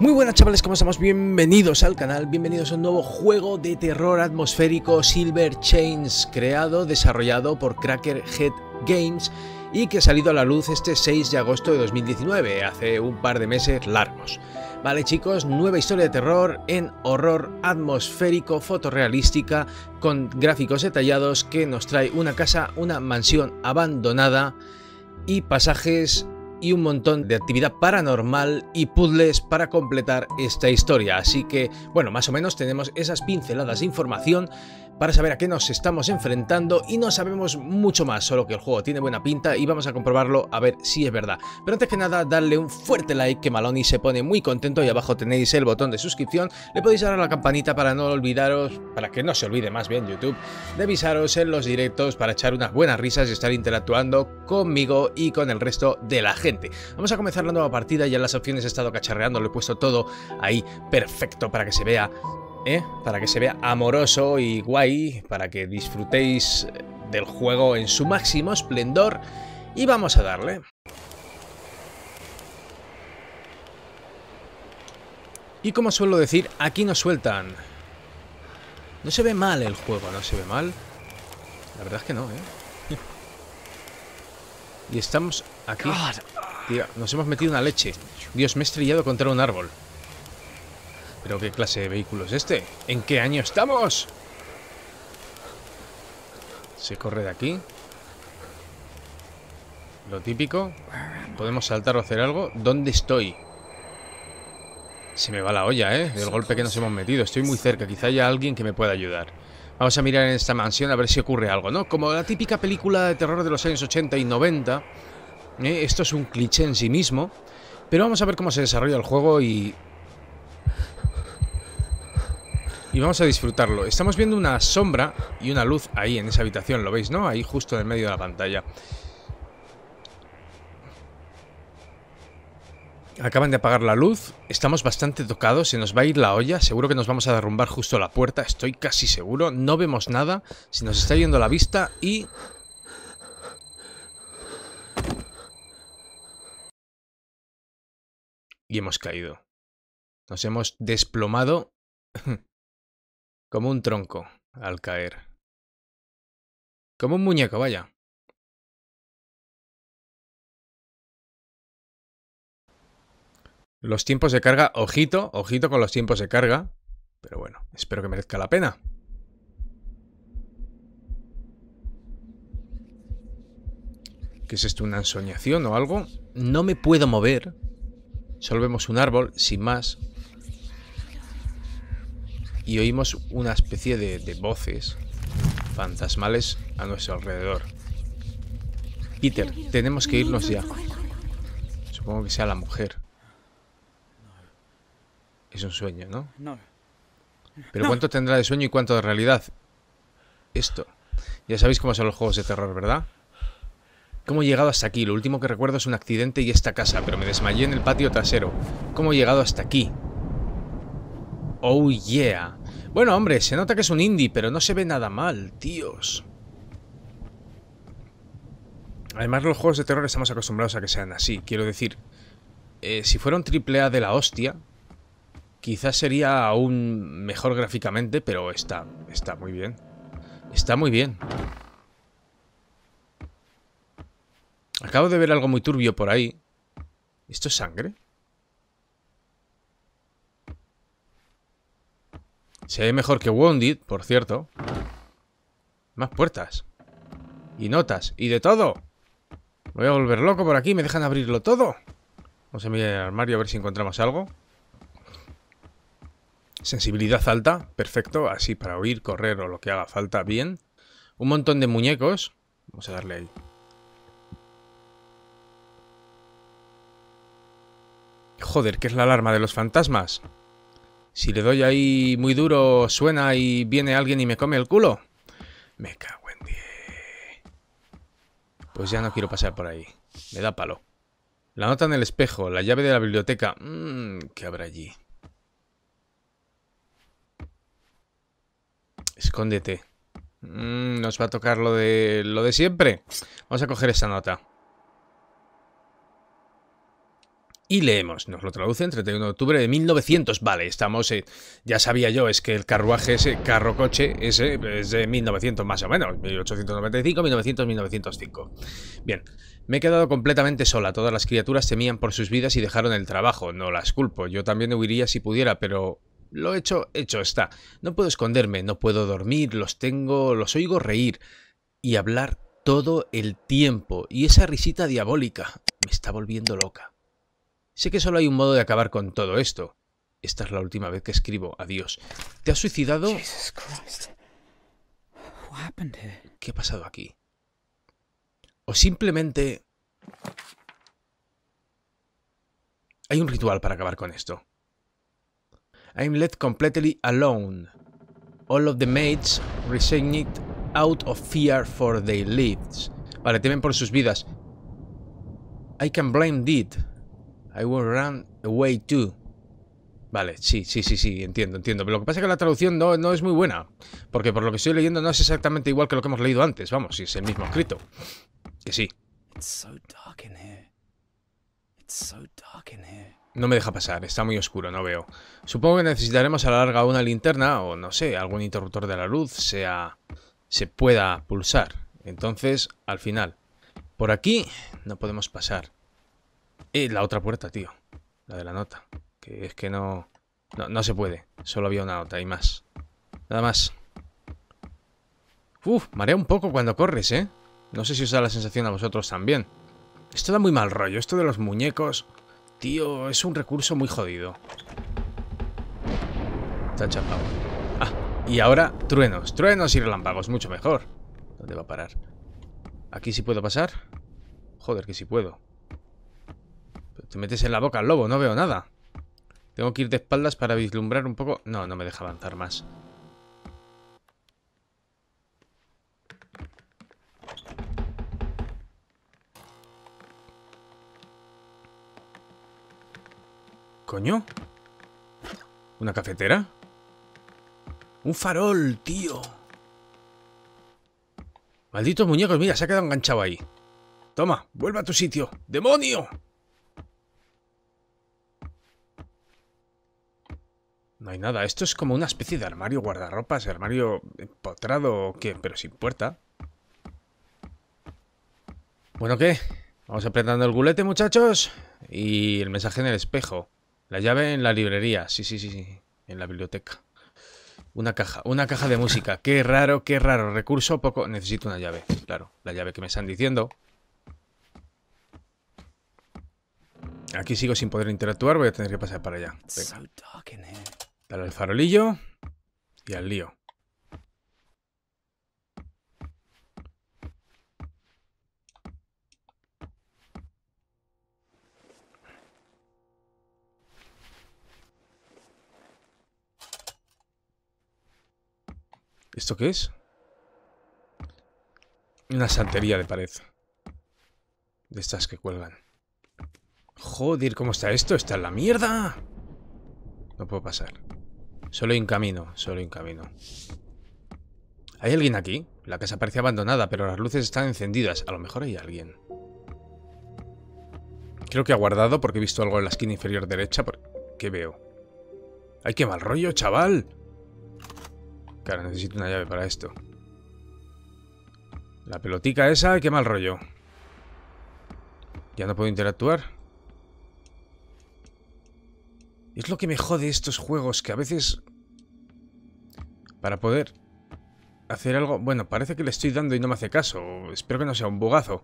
Muy buenas chavales, ¿cómo estamos? Bienvenidos al canal, bienvenidos a un nuevo juego de terror atmosférico Silver Chains, creado, desarrollado por Cracker Head Games y que ha salido a la luz este 6 de agosto de 2019, hace un par de meses largos. Vale chicos, nueva historia de terror en horror atmosférico, fotorrealística, con gráficos detallados que nos trae una casa, una mansión abandonada y pasajes y un montón de actividad paranormal y puzzles para completar esta historia. Así que, bueno, más o menos tenemos esas pinceladas de información para saber a qué nos estamos enfrentando y no sabemos mucho más, solo que el juego tiene buena pinta y vamos a comprobarlo a ver si es verdad. Pero antes que nada, darle un fuerte like que Maloney se pone muy contento y abajo tenéis el botón de suscripción, le podéis dar a la campanita para no olvidaros, para que no se olvide más bien YouTube, de avisaros en los directos para echar unas buenas risas y estar interactuando conmigo y con el resto de la gente. Vamos a comenzar la nueva partida, ya en las opciones he estado cacharreando, lo he puesto todo ahí perfecto para que se vea ¿eh? Para que se vea amoroso y guay, para que disfrutéis del juego en su máximo esplendor y vamos a darle. Y como suelo decir, aquí nos sueltan. No se ve mal el juego, no se ve mal. La verdad es que no, ¿eh? Y estamos aquí. nos hemos metido una leche. Dios, me he estrellado contra un árbol. ¿Pero qué clase de vehículo es este? ¿En qué año estamos? Se corre de aquí. Lo típico. ¿Podemos saltar o hacer algo? ¿Dónde estoy? Se me va la olla, ¿eh? Del golpe que nos hemos metido. Estoy muy cerca. Quizá haya alguien que me pueda ayudar. Vamos a mirar en esta mansión a ver si ocurre algo, ¿no? Como la típica película de terror de los años 80 y 90. ¿eh? Esto es un cliché en sí mismo. Pero vamos a ver cómo se desarrolla el juego y y vamos a disfrutarlo. Estamos viendo una sombra y una luz ahí en esa habitación, ¿lo veis, no? Ahí justo en el medio de la pantalla. Acaban de apagar la luz, estamos bastante tocados, se nos va a ir la olla, seguro que nos vamos a derrumbar justo la puerta, estoy casi seguro, no vemos nada, se nos está yendo la vista y... Y hemos caído. Nos hemos desplomado Como un tronco, al caer. Como un muñeco, vaya. Los tiempos de carga, ojito, ojito con los tiempos de carga. Pero bueno, espero que merezca la pena. ¿Qué es esto? ¿Una ensoñación o algo? No me puedo mover. Solo vemos un árbol, sin más y oímos una especie de, voces fantasmales a nuestro alrededor. Peter, tenemos que irnos ya. Supongo que sea la mujer. Es un sueño, ¿no? No. Pero ¿cuánto tendrá de sueño y cuánto de realidad? Esto. Ya sabéis cómo son los juegos de terror, ¿verdad? ¿Cómo he llegado hasta aquí? Lo último que recuerdo es un accidente y esta casa, pero me desmayé en el patio trasero. ¿Cómo he llegado hasta aquí? Oh yeah. Bueno, hombre, se nota que es un indie, pero no se ve nada mal, tíos. Además, los juegos de terror estamos acostumbrados a que sean así. Quiero decir, eh, si fuera un triple A de la hostia, quizás sería aún mejor gráficamente, pero está, está muy bien. Está muy bien. Acabo de ver algo muy turbio por ahí. ¿Esto es sangre? Se ve mejor que Wounded, por cierto. Más puertas. Y notas. Y de todo. voy a volver loco por aquí. ¿Me dejan abrirlo todo? Vamos a mirar el armario a ver si encontramos algo. Sensibilidad alta. Perfecto. Así para oír, correr o lo que haga falta. Bien. Un montón de muñecos. Vamos a darle ahí. Joder, ¿qué es la alarma de los fantasmas? Si le doy ahí muy duro, suena y viene alguien y me come el culo. Me cago en Pues ya no quiero pasar por ahí. Me da palo. La nota en el espejo, la llave de la biblioteca. Mm, ¿qué habrá allí? Escóndete. Mm, nos va a tocar lo de, lo de siempre. Vamos a coger esa nota. y leemos. Nos lo traducen 31 de octubre de 1900. Vale, estamos, eh, ya sabía yo, es que el carruaje ese, carro coche ese, es de 1900 más o menos, 1895, 1900, 1905. Bien, me he quedado completamente sola. Todas las criaturas temían por sus vidas y dejaron el trabajo. No las culpo, yo también huiría si pudiera, pero lo hecho, hecho está. No puedo esconderme, no puedo dormir, los tengo, los oigo reír y hablar todo el tiempo. Y esa risita diabólica me está volviendo loca. Sé que solo hay un modo de acabar con todo esto. Esta es la última vez que escribo. Adiós. ¿Te has suicidado? ¿Qué ha pasado aquí? O simplemente... Hay un ritual para acabar con esto. I'm left completely alone. All of the maids resigned out of fear for their lives. Vale, temen por sus vidas. I can blame it. I will run away too. Vale, sí, sí, sí, sí, entiendo, entiendo. Pero lo que pasa es que la traducción no, no es muy buena. Porque por lo que estoy leyendo no es exactamente igual que lo que hemos leído antes. Vamos, si es el mismo escrito. Que sí. No me deja pasar, está muy oscuro, no veo. Supongo que necesitaremos a la larga una linterna o no sé, algún interruptor de la luz sea se pueda pulsar. Entonces, al final, por aquí no podemos pasar. Eh, la otra puerta, tío. La de la nota. Que es que no... No, no se puede. Solo había una nota y más. Nada más. Uf, marea un poco cuando corres, ¿eh? No sé si os da la sensación a vosotros también. Esto da muy mal rollo. Esto de los muñecos... Tío, es un recurso muy jodido. Está chapado. Ah, y ahora truenos. Truenos y relámpagos. Mucho mejor. ¿Dónde va a parar? ¿Aquí sí puedo pasar? Joder, que sí puedo. Te metes en la boca al lobo, no veo nada. Tengo que ir de espaldas para vislumbrar un poco... No, no me deja avanzar más. ¿Coño? ¿Una cafetera? ¡Un farol, tío! Malditos muñecos, mira, se ha quedado enganchado ahí. Toma, vuelve a tu sitio. ¡Demonio! No hay nada. Esto es como una especie de armario guardarropas, armario empotrado o qué, pero sin puerta. Bueno, ¿qué? Vamos apretando el gulete, muchachos. Y el mensaje en el espejo. La llave en la librería. Sí, sí, sí, sí. En la biblioteca. Una caja. Una caja de música. Qué raro, qué raro. Recurso poco. Necesito una llave. Claro, la llave que me están diciendo. Aquí sigo sin poder interactuar. Voy a tener que pasar para allá. Eh. Dale al farolillo y al lío. ¿Esto qué es? Una santería de pared. De estas que cuelgan. Joder, ¿cómo está esto? ¡Está en la mierda! No puedo pasar. Solo hay un camino, solo hay un camino. ¿Hay alguien aquí? La casa parece abandonada, pero las luces están encendidas. A lo mejor hay alguien. Creo que ha guardado porque he visto algo en la esquina inferior derecha. ¿Qué veo? ¡Ay, qué mal rollo, chaval! Claro, necesito una llave para esto. La pelotica esa, qué mal rollo. Ya no puedo interactuar. Es lo que me jode estos juegos, que a veces... Para poder hacer algo... Bueno, parece que le estoy dando y no me hace caso. Espero que no sea un bugazo.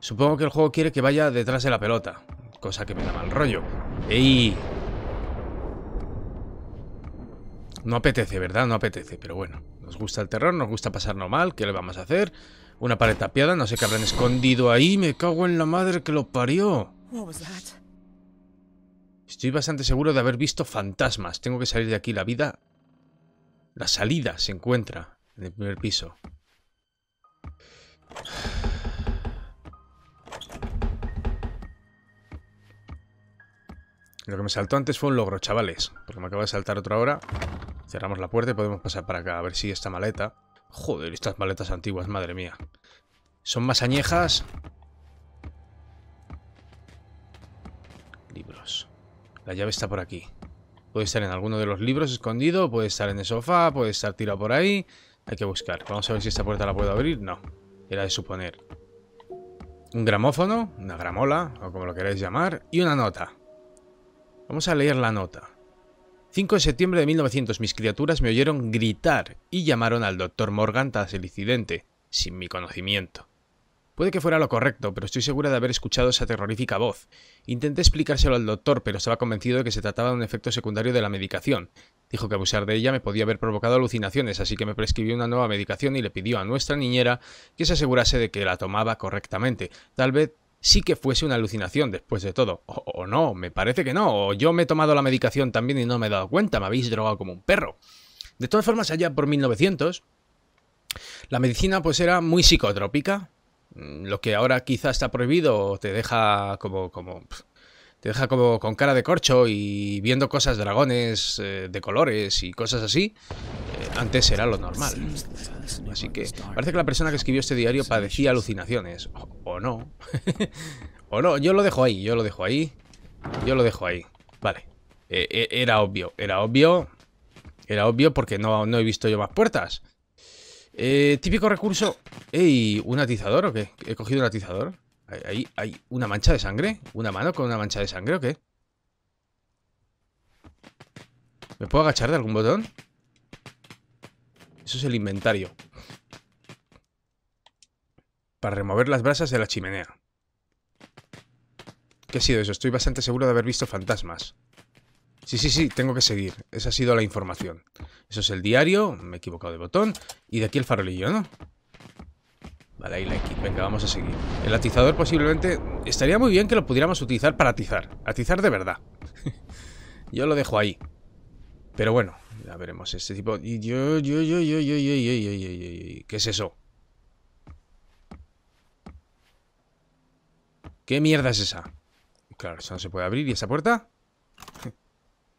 Supongo que el juego quiere que vaya detrás de la pelota. Cosa que me da mal rollo. ¡Ey! No apetece, ¿verdad? No apetece, pero bueno. Nos gusta el terror, nos gusta pasarnos mal, ¿qué le vamos a hacer? Una pared tapiada, no sé qué habrán escondido ahí, me cago en la madre que lo parió. Estoy bastante seguro de haber visto fantasmas. Tengo que salir de aquí. La vida... La salida se encuentra en el primer piso. Lo que me saltó antes fue un logro, chavales. Porque me acaba de saltar otra hora. Cerramos la puerta y podemos pasar para acá. A ver si esta maleta... Joder, estas maletas antiguas, madre mía. Son más añejas La llave está por aquí. Puede estar en alguno de los libros escondido, puede estar en el sofá, puede estar tirado por ahí. Hay que buscar. Vamos a ver si esta puerta la puedo abrir. No, era de suponer. Un gramófono, una gramola, o como lo queráis llamar, y una nota. Vamos a leer la nota. 5 de septiembre de 1900 mis criaturas me oyeron gritar y llamaron al doctor Morgan tras el incidente, sin mi conocimiento. Puede que fuera lo correcto, pero estoy segura de haber escuchado esa terrorífica voz. Intenté explicárselo al doctor, pero estaba convencido de que se trataba de un efecto secundario de la medicación. Dijo que abusar de ella me podía haber provocado alucinaciones, así que me prescribió una nueva medicación y le pidió a nuestra niñera que se asegurase de que la tomaba correctamente. Tal vez sí que fuese una alucinación después de todo. O, no, me parece que no. O yo me he tomado la medicación también y no me he dado cuenta. Me habéis drogado como un perro. De todas formas, allá por 1900, la medicina pues era muy psicotrópica. Mm, lo que ahora quizá está prohibido te deja como, como te deja como con cara de corcho y viendo cosas dragones eh, de colores y cosas así, eh, antes era lo normal. Así que parece que la persona que escribió este diario padecía alucinaciones, o, no. o no, yo lo dejo ahí, yo lo dejo ahí, yo lo dejo ahí. Vale, eh, era obvio, era obvio, era obvio porque no, no he visto yo más puertas. Eh, típico recurso... ¡Ey! ¿Un atizador o qué? ¿He cogido un atizador? ¿Hay, ¿Hay una mancha de sangre? ¿Una mano con una mancha de sangre o qué? ¿Me puedo agachar de algún botón? Eso es el inventario. Para remover las brasas de la chimenea. ¿Qué ha sido eso? Estoy bastante seguro de haber visto fantasmas. Sí, sí, sí, tengo que seguir. Esa ha sido la información. Eso es el diario, me he equivocado de botón. Y de aquí el farolillo, ¿no? Vale, ahí la equipo, Venga, vamos a seguir. El atizador posiblemente... Estaría muy bien que lo pudiéramos utilizar para atizar. Atizar de verdad. Yo lo dejo ahí. Pero bueno, ya veremos. Este tipo... ¿Qué es eso? ¿Qué mierda es esa? Claro, eso no se puede abrir. ¿Y esa puerta?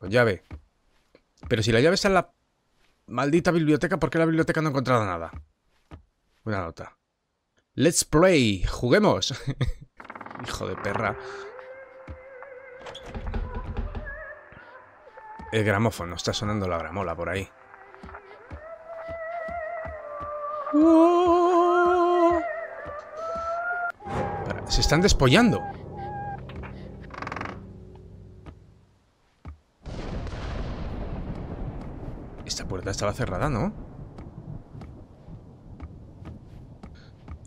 llave. Pues Pero si la llave está en la maldita biblioteca, ¿por qué la biblioteca no ha encontrado nada? Una nota. Let's play, juguemos. Hijo de perra. El gramófono, está sonando la gramola por ahí. Se están despollando. estaba cerrada, ¿no?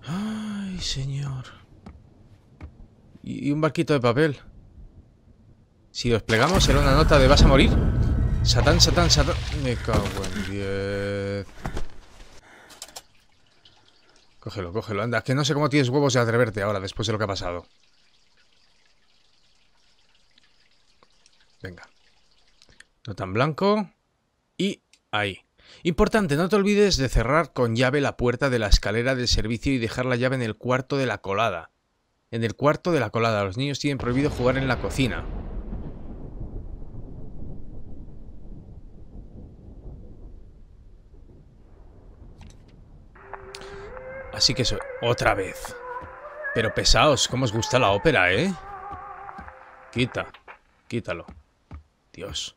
Ay, señor. Y un barquito de papel. Si lo plegamos será una nota de vas a morir. Satán, satán, satán. Me cago en 10. Cógelo, cógelo. Anda, que no sé cómo tienes huevos de atreverte ahora después de lo que ha pasado. Venga. No tan blanco. Ahí. Importante, no te olvides de cerrar con llave la puerta de la escalera del servicio y dejar la llave en el cuarto de la colada. En el cuarto de la colada, los niños tienen prohibido jugar en la cocina. Así que eso, otra vez. Pero pesaos, cómo os gusta la ópera, ¿eh? Quita, quítalo. Dios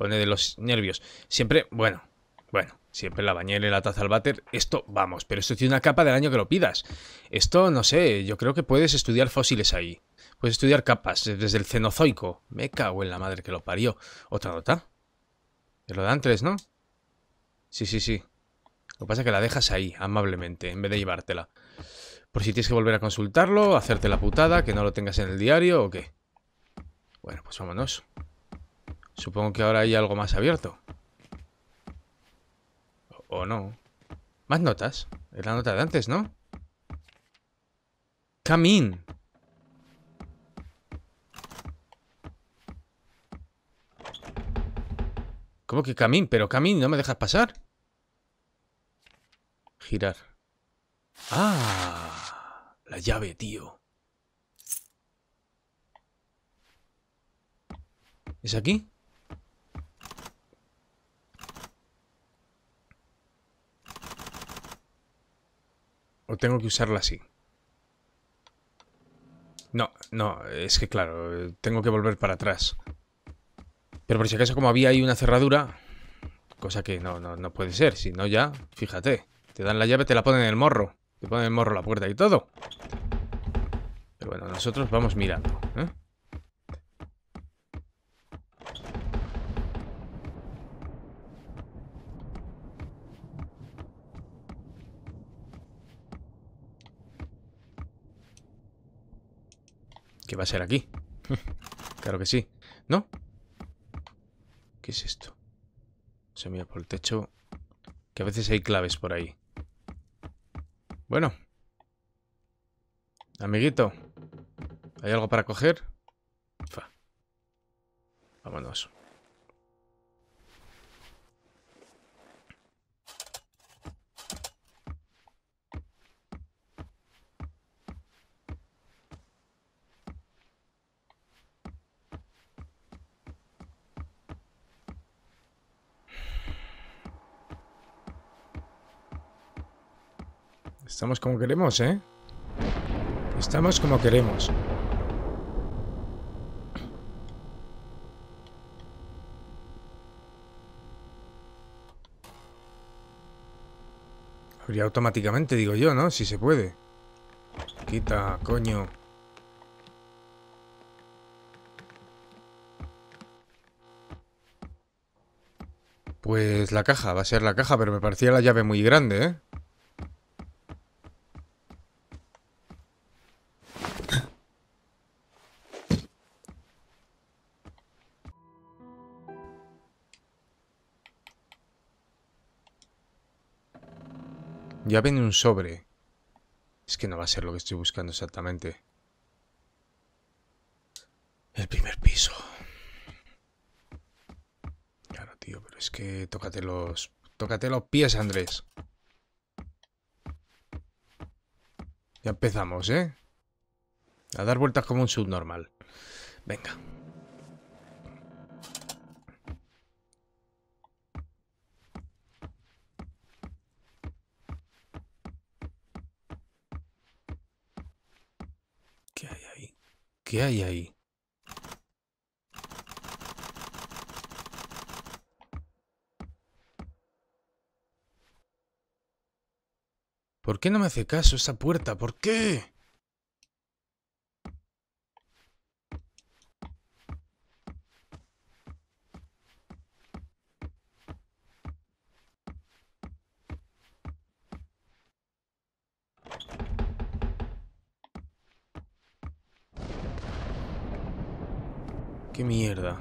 pone de los nervios. Siempre, bueno, bueno, siempre la bañera y la taza al váter, esto, vamos, pero esto tiene una capa del año que lo pidas. Esto, no sé, yo creo que puedes estudiar fósiles ahí. Puedes estudiar capas desde el Cenozoico. Me cago en la madre que lo parió. Otra nota. Te lo dan tres, ¿no? Sí, sí, sí. Lo que pasa es que la dejas ahí, amablemente, en vez de llevártela. Por si tienes que volver a consultarlo, hacerte la putada, que no lo tengas en el diario o qué. Bueno, pues vámonos. Supongo que ahora hay algo más abierto. O, no. Más notas. Es la nota de antes, ¿no? Camin, ¿Cómo que camin? Pero camin, ¿no me dejas pasar? Girar. ¡Ah! La llave, tío. ¿Es aquí? tengo que usarla así. No, no, es que claro, tengo que volver para atrás. Pero por si acaso, como había ahí una cerradura, cosa que no, no, no puede ser, si no ya, fíjate, te dan la llave, te la ponen en el morro, te ponen en el morro la puerta y todo. Pero bueno, nosotros vamos mirando, ¿eh? va a ser aquí. claro que sí. ¿No? ¿Qué es esto? Se mira por el techo. Que a veces hay claves por ahí. Bueno. Amiguito. ¿Hay algo para coger? Vámonos. Estamos como queremos, ¿eh? Estamos como queremos. Habría automáticamente, digo yo, ¿no? Si se puede. Quita, coño. Pues la caja, va a ser la caja, pero me parecía la llave muy grande, ¿eh? Ya viene un sobre. Es que no va a ser lo que estoy buscando exactamente. El primer piso. Claro, tío, pero es que tócate los... Tócate los pies, Andrés. Ya empezamos, ¿eh? A dar vueltas como un subnormal. Venga. ¿Qué hay ahí? ¿Por qué no me hace caso esa puerta? ¿Por qué? ¿Qué mierda?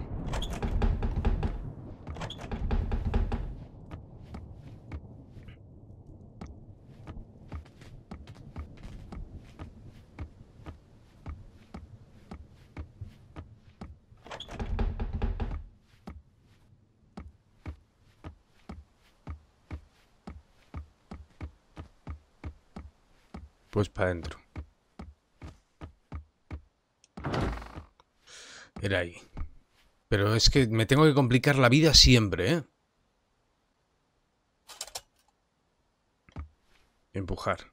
Pues para adentro. Era ahí. Pero es que me tengo que complicar la vida siempre, ¿eh? Empujar.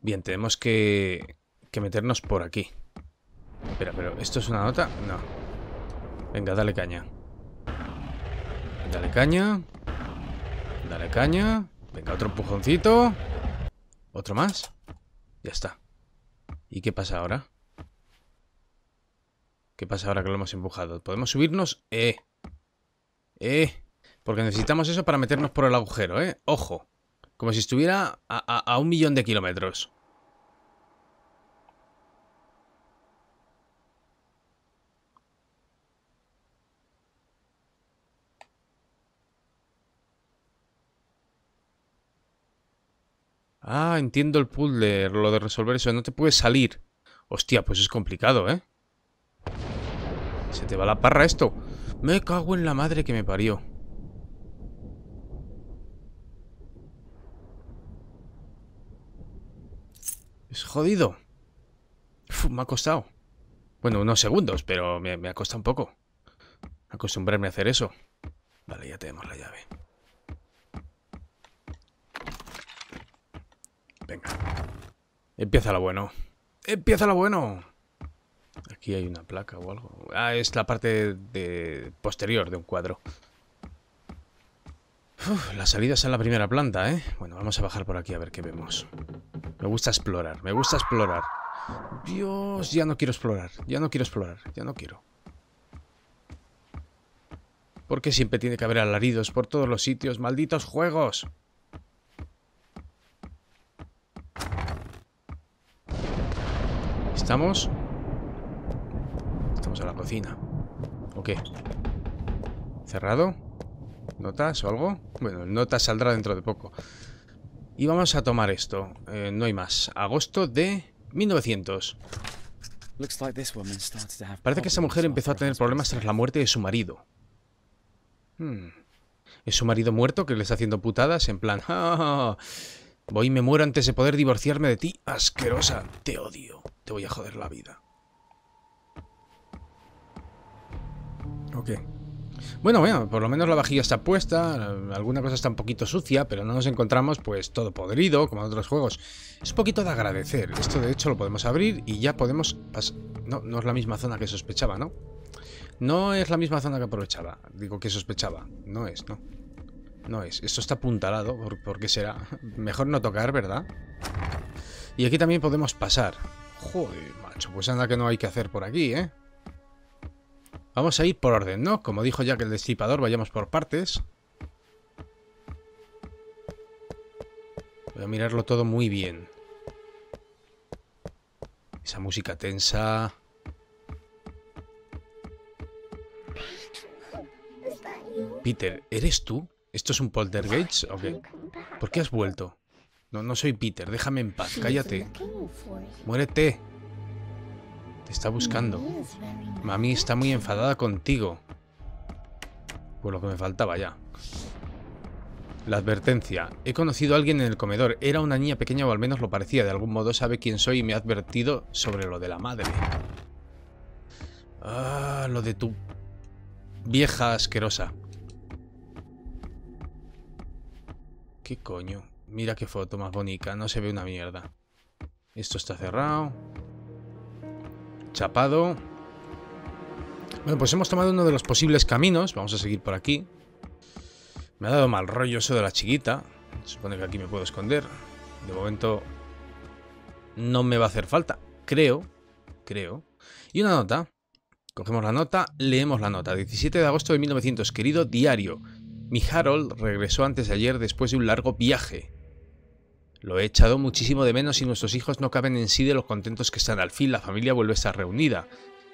Bien, tenemos que, que meternos por aquí. Espera, pero ¿esto es una nota? No. Venga, dale caña. Dale caña. Dale caña. Venga, otro empujoncito. Otro más. Ya está. ¿Y qué pasa ahora? ¿Qué pasa ahora que lo hemos empujado? ¿Podemos subirnos? ¡Eh! ¡Eh! Porque necesitamos eso para meternos por el agujero, ¿eh? ¡Ojo! Como si estuviera a, un millón de kilómetros. Ah, entiendo el puzzle, lo de resolver eso. No te puedes salir. Hostia, pues es complicado, ¿eh? Se te va la parra esto. Me cago en la madre que me parió. Es jodido. me ha costado. Bueno, unos segundos, pero me, me ha costado un poco. Acostumbrarme a hacer eso. Vale, ya tenemos la llave. Venga. Empieza lo bueno. Empieza lo bueno. Aquí hay una placa o algo. Ah, es la parte posterior de un cuadro. las salidas en la primera planta, ¿eh? Bueno, vamos a bajar por aquí a ver qué vemos. Me gusta explorar, me gusta explorar. Dios, ya no quiero explorar, ya no quiero explorar, ya no quiero. Porque siempre tiene que haber alaridos por todos los sitios? ¡Malditos juegos! ¿Estamos? a la cocina. ¿O qué? ¿Cerrado? ¿Notas o algo? Bueno, notas saldrá dentro de poco. Y vamos a tomar esto. Eh, no hay más. Agosto de 1900. Parece que esa mujer empezó a tener problemas tras la muerte de su marido. Hmm. Es su marido muerto que le está haciendo putadas en plan... Voy y me muero antes de poder divorciarme de ti. Asquerosa, te odio. Te voy a joder la vida. Ok. Bueno, bueno, por lo menos la vajilla está puesta, alguna cosa está un poquito sucia, pero no nos encontramos pues todo podrido, como en otros juegos. Es un poquito de agradecer. Esto de hecho lo podemos abrir y ya podemos No, no es la misma zona que sospechaba, ¿no? No es la misma zona que aprovechaba, digo que sospechaba. No es, ¿no? No es. Esto está apuntalado, porque ¿por qué será? Mejor no tocar, ¿verdad? Y aquí también podemos pasar. Joder, macho, pues anda que no hay que hacer por aquí, ¿eh? Vamos a ir por orden, ¿no? Como dijo ya que el Destripador, vayamos por partes. Voy a mirarlo todo muy bien. Esa música tensa... Peter, ¿eres tú? ¿Esto es un poltergeist o qué? ¿Por qué has vuelto? No, no soy Peter, déjame en paz, cállate. Muérete. Te está buscando. Mami está muy enfadada contigo. Por lo que me faltaba ya. La advertencia. He conocido a alguien en el comedor. Era una niña pequeña o al menos lo parecía. De algún modo sabe quién soy y me ha advertido sobre lo de la madre. Ah, lo de tu vieja asquerosa. ¿Qué coño? Mira qué foto más bonita. No se ve una mierda. Esto está cerrado. Chapado. Bueno, pues hemos tomado uno de los posibles caminos. Vamos a seguir por aquí. Me ha dado mal rollo eso de la chiquita. Supone que aquí me puedo esconder. De momento no me va a hacer falta. Creo, creo. Y una nota. Cogemos la nota, leemos la nota. 17 de agosto de 1900, querido diario. Mi Harold regresó antes de ayer después de un largo viaje. Lo he echado muchísimo de menos y nuestros hijos no caben en sí de los contentos que están. Al fin la familia vuelve a estar reunida.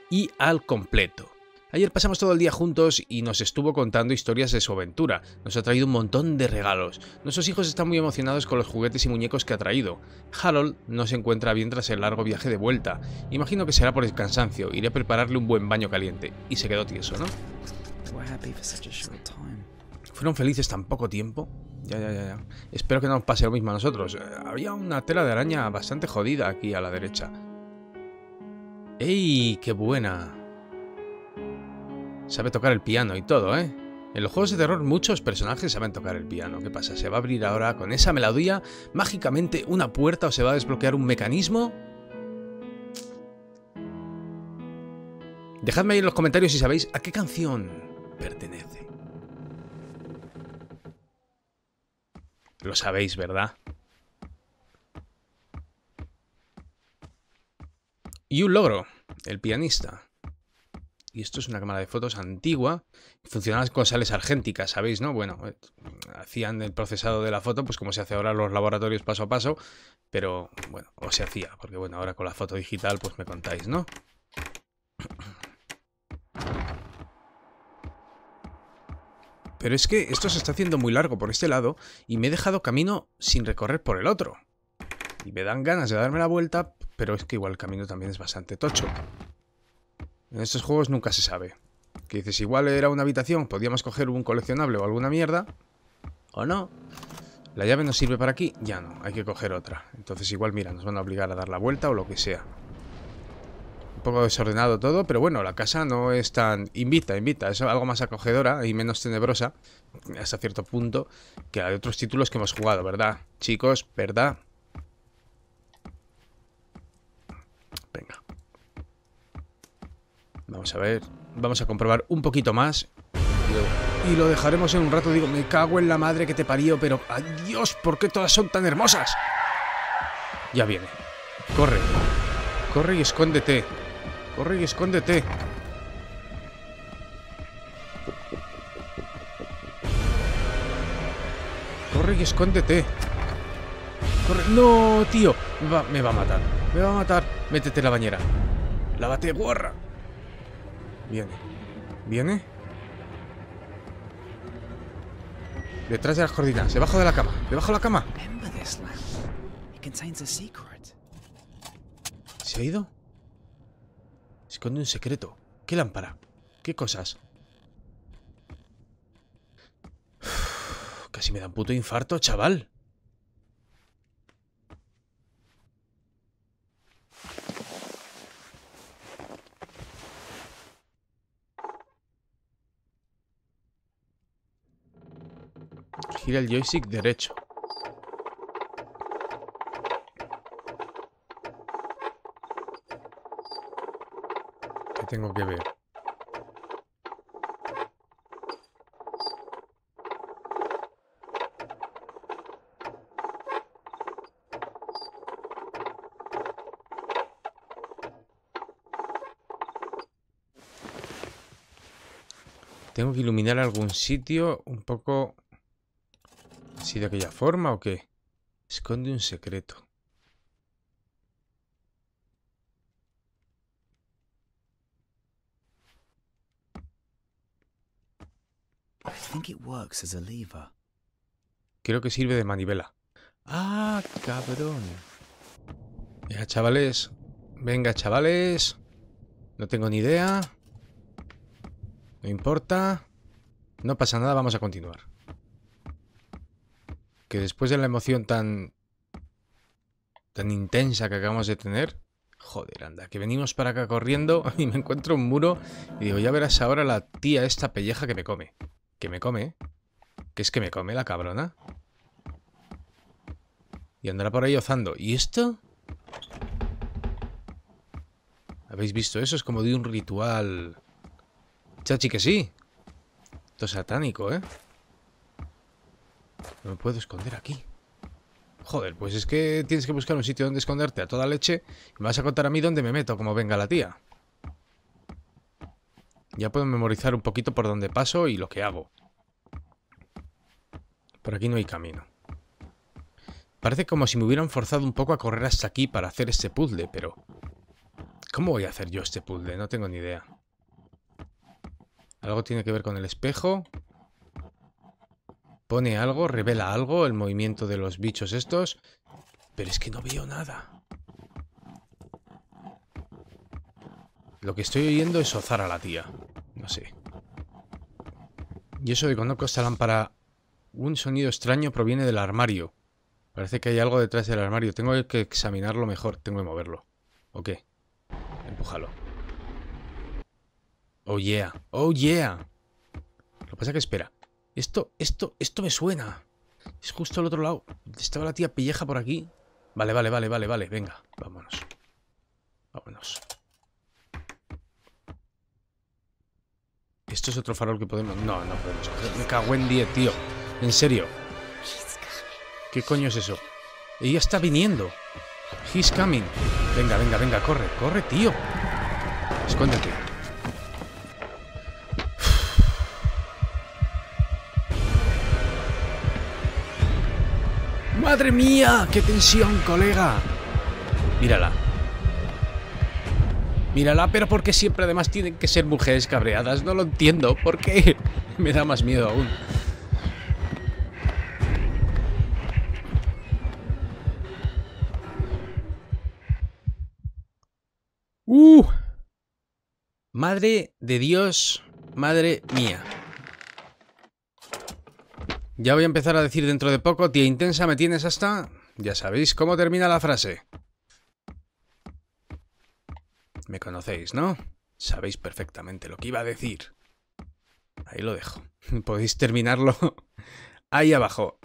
Y al completo. Ayer pasamos todo el día juntos y nos estuvo contando historias de su aventura. Nos ha traído un montón de regalos. Nuestros hijos están muy emocionados con los juguetes y muñecos que ha traído. Harold no se encuentra bien tras el largo viaje de vuelta. Imagino que será por el cansancio. Iré a prepararle un buen baño caliente. Y se quedó tieso, ¿no? ¿Fueron felices tan poco tiempo? Ya, ya, ya, Espero que no pase lo mismo a nosotros. Había una tela de araña bastante jodida aquí a la derecha. ¡Ey! ¡Qué buena! Sabe tocar el piano y todo, ¿eh? En los juegos de terror muchos personajes saben tocar el piano. ¿Qué pasa? ¿Se va a abrir ahora con esa melodía mágicamente una puerta o se va a desbloquear un mecanismo? Dejadme ahí en los comentarios si sabéis a qué canción pertenece. Lo sabéis, ¿verdad? Y un logro, el pianista. Y esto es una cámara de fotos antigua. Funcionaba con sales argénticas, ¿sabéis, no? Bueno, eh, hacían el procesado de la foto, pues como se hace ahora en los laboratorios paso a paso. Pero, bueno, o se hacía, porque bueno, ahora con la foto digital, pues me contáis, ¿no? Pero es que esto se está haciendo muy largo por este lado y me he dejado camino sin recorrer por el otro. Y me dan ganas de darme la vuelta, pero es que igual el camino también es bastante tocho. En estos juegos nunca se sabe. Que dices, igual era una habitación, podíamos coger un coleccionable o alguna mierda. O no. La llave no sirve para aquí, ya no, hay que coger otra. Entonces igual, mira, nos van a obligar a dar la vuelta o lo que sea poco desordenado todo, pero bueno, la casa no es tan... invita, invita, es algo más acogedora y menos tenebrosa, hasta cierto punto, que hay otros títulos que hemos jugado, ¿verdad? Chicos, ¿verdad? Venga. Vamos a ver, vamos a comprobar un poquito más. Y lo dejaremos en un rato, digo, me cago en la madre que te parió, pero... ¡Adiós! ¿Por qué todas son tan hermosas? Ya viene. Corre. Corre y escóndete. Corre y escóndete. Corre y escóndete. Corre. No, tío. Me va, a matar. Me va a matar. Métete en la bañera. Lávate, guarra. Viene. Viene. Detrás de las cortinas, Debajo de la cama. Debajo de la cama. ¿Se ha ido? Esconde un secreto. ¿Qué lámpara? ¿Qué cosas? casi me da puto infarto, chaval. Gira el joystick derecho. tengo que ver. Tengo que iluminar algún sitio un poco así de aquella forma o qué. Esconde un secreto. works as Creo que sirve de manivela. Ah, cabrón. Venga, chavales. Venga, chavales. No tengo ni idea. No importa. No pasa nada, vamos a continuar. Que después de la emoción tan... tan intensa que acabamos de tener... Joder, anda, que venimos para acá corriendo y me encuentro un muro y digo, ya verás ahora la tía esta pelleja que me come. Que me come. Que es que me come la cabrona. Y andará por ahí ozando. ¿Y esto? ¿Habéis visto eso? Es como de un ritual... Chachi que sí. Esto satánico, ¿eh? No me puedo esconder aquí. Joder, pues es que tienes que buscar un sitio donde esconderte a toda leche y me vas a contar a mí dónde me meto como venga la tía. Ya puedo memorizar un poquito por dónde paso y lo que hago. Por aquí no hay camino. Parece como si me hubieran forzado un poco a correr hasta aquí para hacer este puzzle, pero... ¿Cómo voy a hacer yo este puzzle? No tengo ni idea. Algo tiene que ver con el espejo. Pone algo, revela algo, el movimiento de los bichos estos. Pero es que no veo nada. Lo que estoy oyendo es ozar a la tía. No sé. Y eso de conozco esta lámpara. Un sonido extraño proviene del armario. Parece que hay algo detrás del armario. Tengo que examinarlo mejor. Tengo que moverlo. ¿O qué? Empújalo. Oh yeah. Oh yeah. Lo que pasa es que espera. Esto, esto, esto me suena. Es justo al otro lado. Estaba la tía pilleja por aquí. Vale, vale, vale, vale, vale. Venga, vámonos. Vámonos. Esto es otro farol que podemos... No, no podemos Me cago en 10, tío. En serio. ¿Qué coño es eso? Ella está viniendo. He's coming. Venga, venga, venga, corre, corre, tío. Escóndete. ¡Madre mía! ¡Qué tensión, colega! Mírala. Mírala, pero porque siempre además tienen que ser mujeres cabreadas? No lo entiendo, ¿por qué? Me da más miedo aún. Uh. Madre de Dios, madre mía. Ya voy a empezar a decir dentro de poco, tía intensa, me tienes hasta... Ya sabéis cómo termina la frase. Me conocéis, ¿no? Sabéis perfectamente lo que iba a decir. Ahí lo dejo. Podéis terminarlo ahí abajo,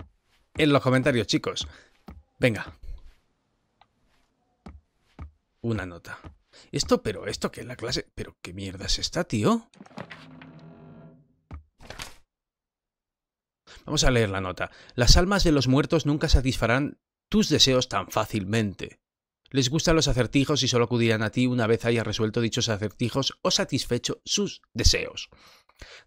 en los comentarios, chicos. Venga. Una nota. Esto, pero, ¿esto que es la clase? ¿Pero qué mierda es esta, tío? Vamos a leer la nota. Las almas de los muertos nunca satisfarán tus deseos tan fácilmente. Les gustan los acertijos y solo acudirán a ti una vez hayas resuelto dichos acertijos o satisfecho sus deseos.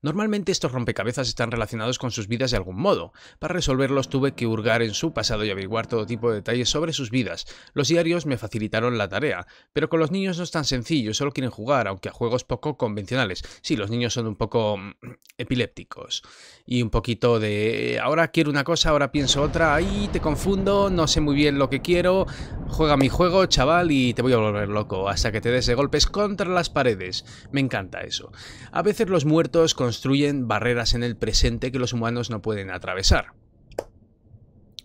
Normalmente estos rompecabezas están relacionados con sus vidas de algún modo. Para resolverlos tuve que hurgar en su pasado y averiguar todo tipo de detalles sobre sus vidas. Los diarios me facilitaron la tarea, pero con los niños no es tan sencillo, solo quieren jugar, aunque a juegos poco convencionales. Sí, los niños son un poco mm, epilépticos. Y un poquito de... ahora quiero una cosa, ahora pienso otra, ahí te confundo, no sé muy bien lo que quiero, juega mi juego, chaval, y te voy a volver loco, hasta que te des de golpes contra las paredes. Me encanta eso. A veces los muertos construyen barreras en el presente que los humanos no pueden atravesar.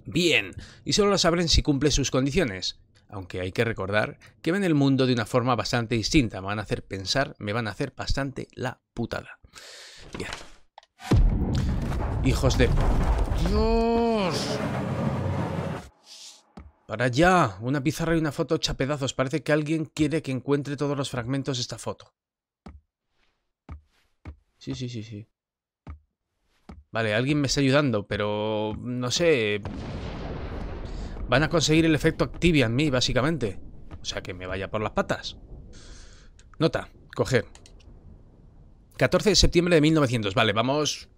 Bien, y solo lo abren si cumple sus condiciones. Aunque hay que recordar que ven el mundo de una forma bastante distinta, me van a hacer pensar, me van a hacer bastante la putada. Bien. Hijos de... ¡Dios! Para allá, una pizarra y una foto chapedazos. Parece que alguien quiere que encuentre todos los fragmentos de esta foto. Sí, sí, sí, sí. Vale, alguien me está ayudando, pero no sé... Van a conseguir el efecto Activia en mí, básicamente. O sea, que me vaya por las patas. Nota, coger. 14 de septiembre de 1900. Vale, vamos...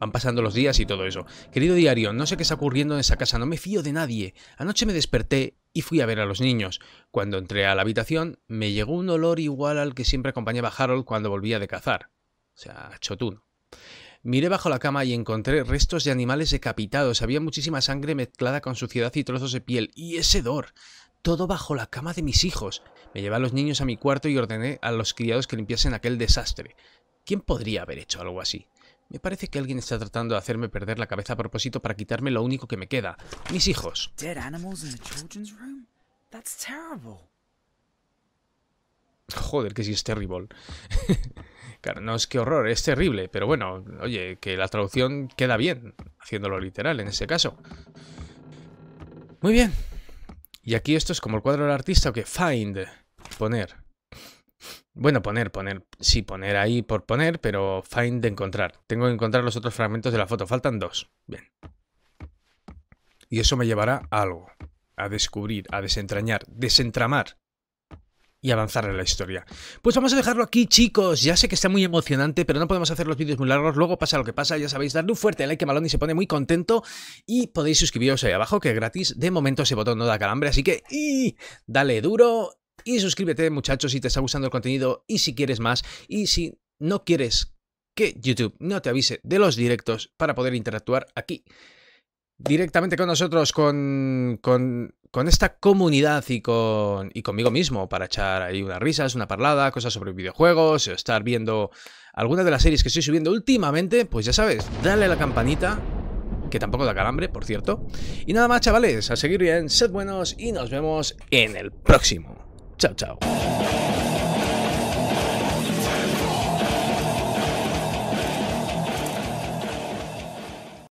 Van pasando los días y todo eso. Querido diario, no sé qué está ocurriendo en esa casa, no me fío de nadie. Anoche me desperté y fui a ver a los niños. Cuando entré a la habitación, me llegó un olor igual al que siempre acompañaba Harold cuando volvía de cazar. O sea, chotuno. Miré bajo la cama y encontré restos de animales decapitados. Había muchísima sangre mezclada con suciedad y trozos de piel. Y ese dor. Todo bajo la cama de mis hijos. Me llevé a los niños a mi cuarto y ordené a los criados que limpiasen aquel desastre. ¿Quién podría haber hecho algo así? Me parece que alguien está tratando de hacerme perder la cabeza a propósito para quitarme lo único que me queda, mis hijos. terrible. Joder, que sí es terrible. claro, no es que horror, es terrible, pero bueno, oye, que la traducción queda bien, haciéndolo literal en ese caso. Muy bien. Y aquí esto es como el cuadro del artista, o que find, poner. Bueno, poner, poner, sí, poner ahí por poner, pero find encontrar. Tengo que encontrar los otros fragmentos de la foto, faltan dos. Bien. Y eso me llevará a algo, a descubrir, a desentrañar, desentramar y avanzar en la historia. Pues vamos a dejarlo aquí, chicos. Ya sé que está muy emocionante, pero no podemos hacer los vídeos muy largos. Luego pasa lo que pasa, ya sabéis, darle un fuerte like a Maloni se pone muy contento. Y podéis suscribiros ahí abajo, que es gratis. De momento ese botón no da calambre, así que dale duro. Y suscríbete, muchachos, si te está gustando el contenido y si quieres más. Y si no quieres que YouTube no te avise de los directos para poder interactuar aquí directamente con nosotros, con, con, esta comunidad y, y conmigo mismo para echar ahí unas risas, una parlada, cosas sobre videojuegos, estar viendo algunas de las series que estoy subiendo últimamente, pues ya sabes, dale a la campanita, que tampoco da calambre, por cierto. Y nada más, chavales, a seguir bien, sed buenos y nos vemos en el próximo. Chao, chao.